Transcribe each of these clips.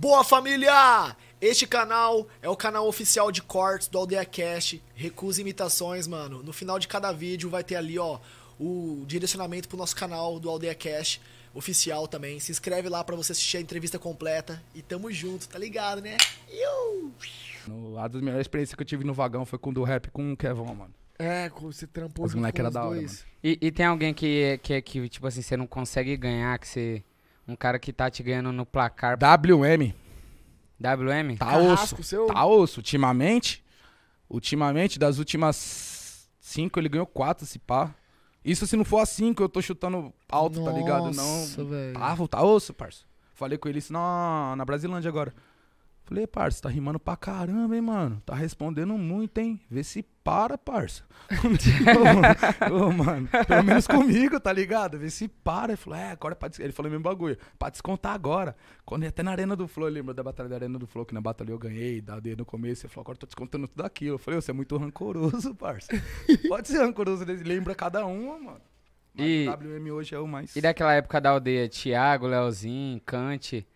Boa família! Este canal é o canal oficial de cortes do Aldeia Cast. Recusa imitações, mano. No final de cada vídeo vai ter ali, ó, o direcionamento pro nosso canal do Aldeia Cast oficial também. Se inscreve lá para você assistir a entrevista completa. E tamo junto, tá ligado, né? Iu! No, a das melhores experiências que eu tive no vagão foi com o do rap com o Kevon, mano. É, você trampou os moleques era da hora. Mano. E, e tem alguém que, que, que, tipo assim, você não consegue ganhar, que você um cara que tá te ganhando no placar. WM. WM? Tá Carrasco, osso. Seu... Tá osso. Ultimamente, ultimamente, das últimas cinco, ele ganhou quatro, se pá. Isso se não for a cinco, eu tô chutando alto, Nossa, tá ligado? Não. Véio. Tá, tá osso, parça. Falei com ele isso na, na Brasilândia agora. Falei, parça, tá rimando pra caramba, hein, mano? Tá respondendo muito, hein? Vê se para, parça. ô, mano, pelo menos comigo, tá ligado? Vê se para. Ele falou, é, agora é pra Ele falou o mesmo bagulho. Pra descontar agora. Quando ia até na Arena do Flow, lembra da batalha da Arena do Flow, que na batalha eu ganhei, da D no começo. Ele falou, agora eu tô descontando tudo aquilo. Eu falei, você é muito rancoroso, parça. Pode ser rancoroso, ele lembra cada uma, mano. Mas e, WM hoje é o mais. E daquela época da aldeia, Thiago, Leozinho, Cante.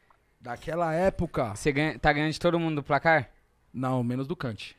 Daquela época. Você ganha, tá ganhando de todo mundo do placar? Não, menos do Kant.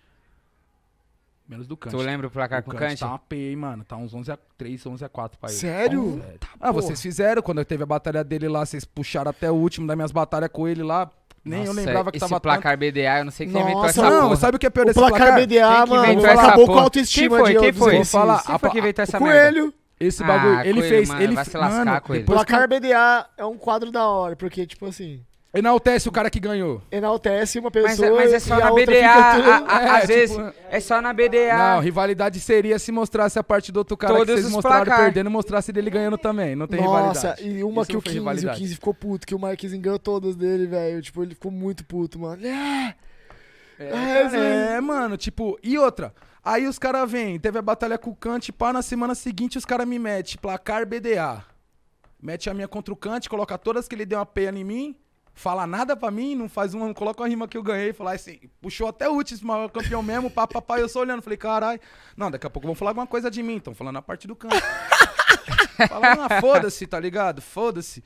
Menos do Kant. Tu lembra o placar o com o Kant? Tá uma P, hein, mano. Tá uns 11 a 3, 11 a 4 pra ele. Sério? Tá ah, vocês fizeram. Quando teve a batalha dele lá, vocês puxaram até o último das minhas batalhas com ele lá. Nem Nossa, eu lembrava que esse tava placar tanto... BDA, eu não sei quem Nossa, inventou essa não, porra. Não, sabe o que é pior o desse placar? placar BDA, quem mano, acabou com a autoestima quem foi? de quem foi? Quem foi, quem foi que inventou essa merda merda? Coelho. Esse bagulho, ah, ele coelho, fez, mano, ele vai se lascar mano, com ele. Placar BDA é um quadro da hora, porque tipo assim, Enaltece o cara que ganhou. Enaltece uma é- pessoa. Mas, é, mas é só na BDA, tudo, a, a, é, às tipo, vezes. É só na BDA. Não, rivalidade seria se mostrasse a parte do outro cara Todos que vocês mostraram placar. perdendo, mostrasse dele ganhando também. Não tem Nossa, rivalidade. Nossa, e uma Isso que o 15, rivalidade. o 15 ficou puto, que o Marquinhos ganhou todas dele, velho. Tipo, ele ficou muito puto, mano. É, ah, é, é mano, tipo, e outra. Aí os caras vêm, teve a batalha com o Kant, pá, na semana seguinte os caras me metem, placar BDA. Mete a minha contra o Kant, coloca todas que ele deu uma peia em mim fala nada pra mim, não faz uma, não coloca uma rima que eu ganhei, falar assim, puxou até o último maior campeão mesmo, papai, eu só olhando, falei, caralho, não, daqui a pouco vão falar alguma coisa de mim, estão falando a parte do canto. falando, ah, foda-se, tá ligado? Foda-se.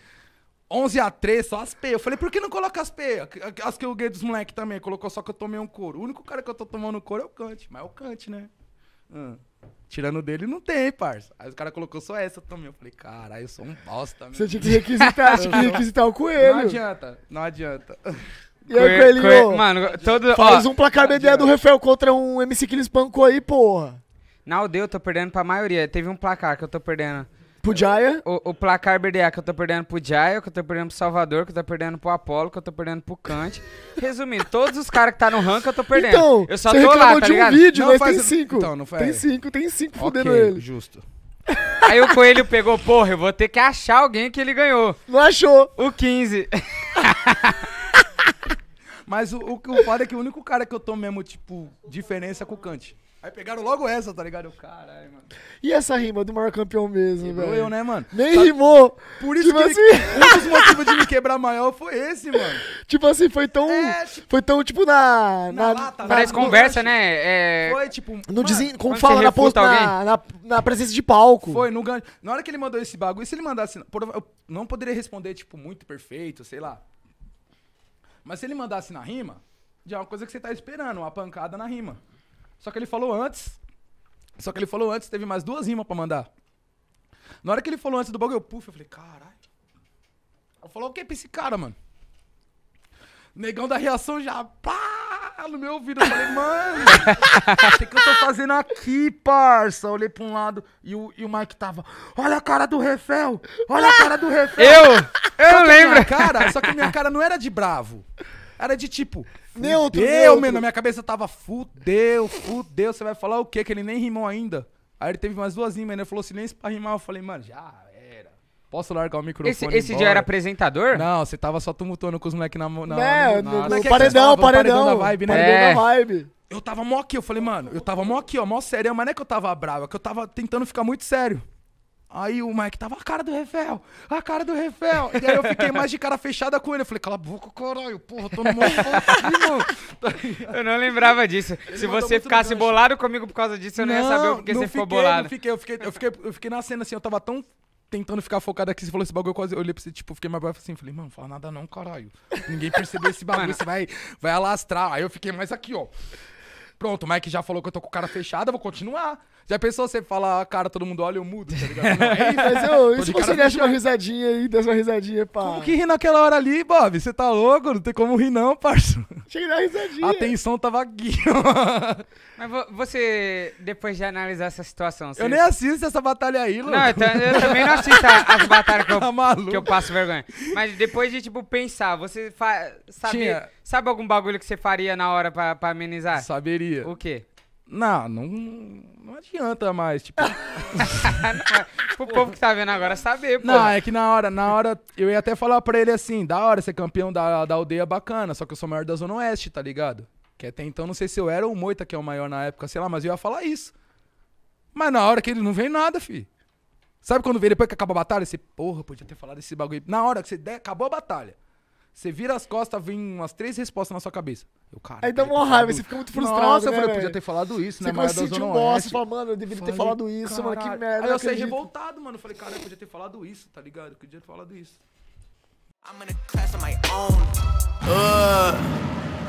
11 a 3 só as P. Eu falei, por que não coloca as P? As que eu ganhei dos moleques também, colocou só que eu tomei um couro. O único cara que eu tô tomando couro é o Kant, mas é o Kant, né? Hum. Tirando dele, não tem, parça. Aí os caras colocou só essa também. Eu falei, caralho, eu sou um bosta, mesmo. Você tinha que requisitar, tinha que requisitar o coelho. Não adianta, não adianta. E aí, coelhinho? Coelho, mano, todo... Faz ó, um placar BDA do Rafael contra um MC que ele espancou aí, porra. Na aldeia eu tô perdendo pra maioria. Teve um placar que eu tô perdendo pro Jaya. O, o, placar BDA que eu tô perdendo pro Jaya, que eu tô perdendo pro Salvador, que eu tô perdendo pro Apolo, que eu tô perdendo pro Kant. Resumindo, todos os caras que tá no rank eu tô perdendo. Então, eu só você tô lá, tá de um ligado? vídeo, não, mas faz... tem cinco. Então, não foi... Tem cinco, tem cinco okay, fudendo ele. justo. Aí o coelho pegou, porra, eu vou ter que achar alguém que ele ganhou. Não achou. O 15. mas o, o, o foda é que o único cara que eu tô mesmo, tipo, diferença é com o Kant. Aí pegaram logo essa, tá ligado? Caralho, mano. E essa rima do maior campeão mesmo, velho? eu, né, mano? Nem tá... rimou. Por isso tipo que assim... ele... um dos motivos de me quebrar maior foi esse, mano. Tipo assim, foi tão... É, tipo... Foi tão, tipo, na... Na, na lata, na... Parece conversa, né? É, é... Foi, tipo... No mano, desen... Como fala na, post... na, na, na, presença de palco. Foi, no gancho. Na hora que ele mandou esse bagulho, se ele mandasse... Eu não poderia responder, tipo, muito perfeito, sei lá. Mas se ele mandasse na rima, já é uma coisa que você tá esperando, uma pancada na rima. Só que ele falou antes. Só que ele falou antes, teve mais duas rimas para mandar. Na hora que ele falou antes do bagulho, eu puf, eu falei, caralho. Eu falei, o que é pra esse cara, mano? Negão da reação já, pá, no meu ouvido. Eu falei, mano, o que, que eu tô fazendo aqui, parça? olhei pra um lado e o, e o Mike tava, olha a cara do Refel, olha a cara do Refel. Eu, eu lembro. Cara, só que minha cara não era de bravo. Era de tipo, neutro, fudeu, neutro. Mano, minha cabeça tava fudeu, fudeu, você vai falar o quê? Que ele nem rimou ainda. Aí ele teve mais duas rimas, né? Ele falou silêncio assim, pra rimar. Eu falei, mano, já era. Posso largar o microfone? Esse, esse dia era apresentador? Não, você tava só tumultuando com os moleques na mão. Não, é, não no, no, paredão, paredão. Paredão da vibe, né? Paredão da é. vibe. Eu tava mó aqui, eu falei, mano, eu tava mó aqui, ó, mó sério, mas não é que eu tava bravo, é que eu tava tentando ficar muito sério. Aí o Mike tava, a cara do Refel, a cara do Refel. E aí eu fiquei mais de cara fechada com ele. Eu falei, cala a boca, caralho, porra, tô no modo aqui, mano. Tá eu não lembrava disso. Ele Se você ficasse bolado comigo por causa disso, eu não, não ia saber o que você fiquei, ficou bolado. Não fiquei, eu fiquei, eu fiquei, eu fiquei na cena assim, eu tava tão tentando ficar focado aqui, você falou esse bagulho, eu quase olhei pra você, tipo, fiquei mais bravo assim, falei, mano, fala nada não, caralho. Ninguém percebeu esse bagulho, você vai, vai alastrar. Aí eu fiquei mais aqui, ó. Pronto, o Mike já falou que eu tô com cara fechada, vou continuar. Já pensou você fala, cara, todo mundo olha, eu mudo, tá ligado? Não, é mas eu, isso você deixa uma risadinha aí, dessa uma risadinha, pá. Como que ri naquela hora ali, Bob? Você tá louco? Não tem como rir não, parça. Cheguei na risadinha. A tensão tava aqui, mano. Mas você, depois de analisar essa situação... Você... Eu nem assisto essa batalha aí, Lu. Não, eu, eu também não assisto as batalhas que eu, tá que eu passo vergonha. Mas depois de, tipo, pensar, você sabe, sabe algum bagulho que você faria na hora pra, pra amenizar? Saberia sabia. O quê? Não, não, não adianta mais, tipo... Pro povo que tá vendo agora saber, pô. Não, é que na hora, na hora, eu ia até falar pra ele assim, da hora ser é campeão da, da aldeia bacana, só que eu sou maior da Zona Oeste, tá ligado? Que até então, não sei se eu era o Moita, que é o maior na época, sei lá, mas eu ia falar isso. Mas na hora que ele não vem nada, fi. Sabe quando vem depois que acaba a batalha? Você, porra, podia ter falado esse bagulho. Na hora que você der, acabou a batalha. Você vira as costas, vem umas três respostas na sua cabeça. Eu, cara, Aí dá uma raiva, você fica muito frustrado. Nossa, né, eu falei, eu podia ter falado isso, né? Você Maria sente um boss, você fala, mano, eu deveria falei, ter falado isso, caralho. mano, que merda. Aí eu saí revoltado, mano. Eu falei, cara, eu podia ter falado isso, tá ligado? Eu podia ter falado isso. I'm in a class of my own. Uh.